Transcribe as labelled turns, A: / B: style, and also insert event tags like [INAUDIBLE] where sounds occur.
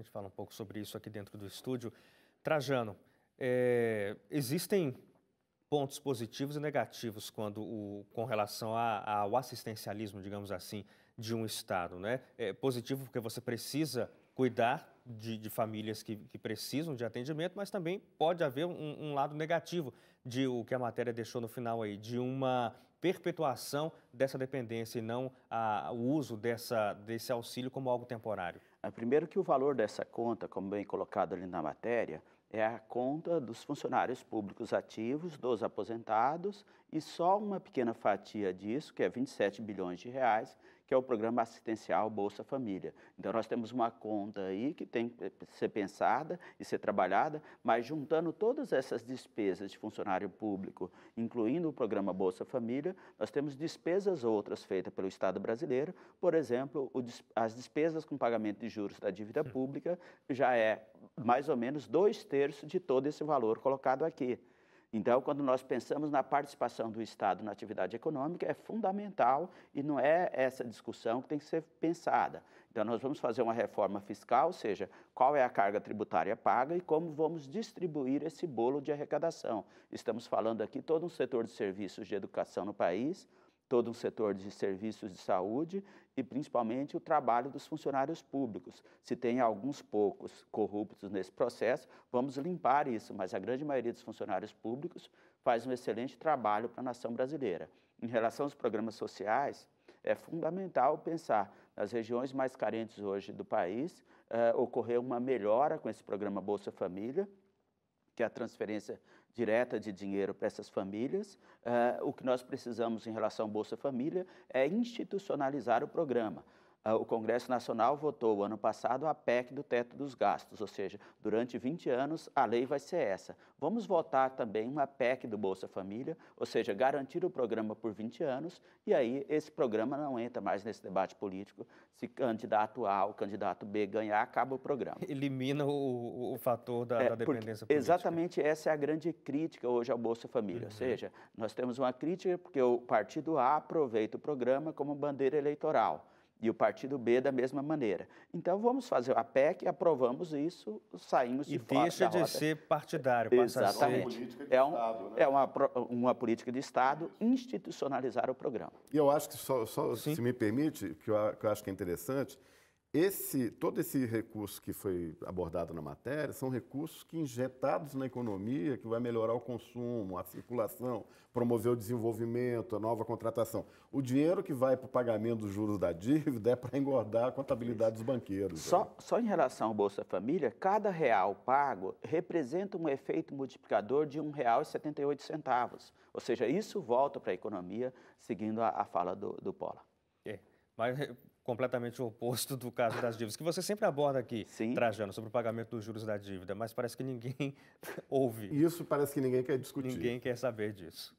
A: gente fala um pouco sobre isso aqui dentro do estúdio. Trajano, é, existem pontos positivos e negativos quando o, com relação a, ao assistencialismo, digamos assim, de um Estado, né? É positivo porque você precisa cuidar de, de famílias que, que, precisam de atendimento, mas também pode haver um, um lado negativo de o que a matéria deixou no final aí, de uma perpetuação dessa dependência e não a, o uso dessa, desse auxílio como algo temporário?
B: É, primeiro que o valor dessa conta, como bem colocado ali na matéria, é a conta dos funcionários públicos ativos, dos aposentados e só uma pequena fatia disso, que é 27 bilhões de reais, que é o programa assistencial Bolsa Família. Então, nós temos uma conta aí que tem que ser pensada e ser trabalhada, mas juntando todas essas despesas de funcionário público, incluindo o programa Bolsa Família, nós temos despesas outras feitas pelo Estado brasileiro, por exemplo, o, as despesas com pagamento de juros da dívida pública já é mais ou menos dois terços de todo esse valor colocado aqui. Então, quando nós pensamos na participação do Estado na atividade econômica, é fundamental e não é essa discussão que tem que ser pensada. Então, nós vamos fazer uma reforma fiscal, ou seja, qual é a carga tributária paga e como vamos distribuir esse bolo de arrecadação. Estamos falando aqui todo um setor de serviços de educação no país, todo um setor de serviços de saúde e principalmente o trabalho dos funcionários públicos. Se tem alguns poucos corruptos nesse processo, vamos limpar isso, mas a grande maioria dos funcionários públicos faz um excelente trabalho para a nação brasileira. Em relação aos programas sociais, é fundamental pensar nas regiões mais carentes hoje do país, eh, ocorreu uma melhora com esse programa Bolsa Família, que é a transferência direta de dinheiro para essas famílias. Uh, o que nós precisamos em relação ao Bolsa Família é institucionalizar o programa. Ah, o Congresso Nacional votou ano passado a PEC do teto dos gastos, ou seja, durante 20 anos a lei vai ser essa. Vamos votar também uma PEC do Bolsa Família, ou seja, garantir o programa por 20 anos, e aí esse programa não entra mais nesse debate político. Se candidato A ou candidato B ganhar, acaba o programa. Elimina o, o fator da, é, da dependência política. Exatamente essa é a grande crítica hoje ao Bolsa Família, uhum. ou seja, nós temos uma crítica porque o partido A aproveita o programa como bandeira eleitoral. E o partido B da mesma maneira. Então vamos fazer a PEC, aprovamos isso, saímos e de fora. E deixa de ser
A: partidário, passa Exatamente. A
B: ser. É, é, um, Estado, né? é uma, uma política de Estado institucionalizar o programa.
C: E eu acho que, só, só se me permite, que eu, que eu acho que é interessante, esse, todo esse recurso que foi abordado na matéria são recursos que injetados na economia, que vai melhorar o consumo, a circulação, promover o desenvolvimento, a nova contratação. O dinheiro que vai para o pagamento dos juros da dívida é para engordar a contabilidade dos banqueiros. Só, né? só em
B: relação ao Bolsa Família, cada real pago representa um efeito multiplicador de R$ 1,78. Ou seja, isso volta para a economia, seguindo a, a fala do, do Paula.
A: É mas é completamente o oposto do caso das dívidas, que você sempre aborda aqui, Sim. Trajano, sobre o pagamento dos juros da dívida, mas parece que ninguém [LAUGHS] ouve.
C: Isso parece que ninguém quer discutir. Ninguém
A: quer saber disso.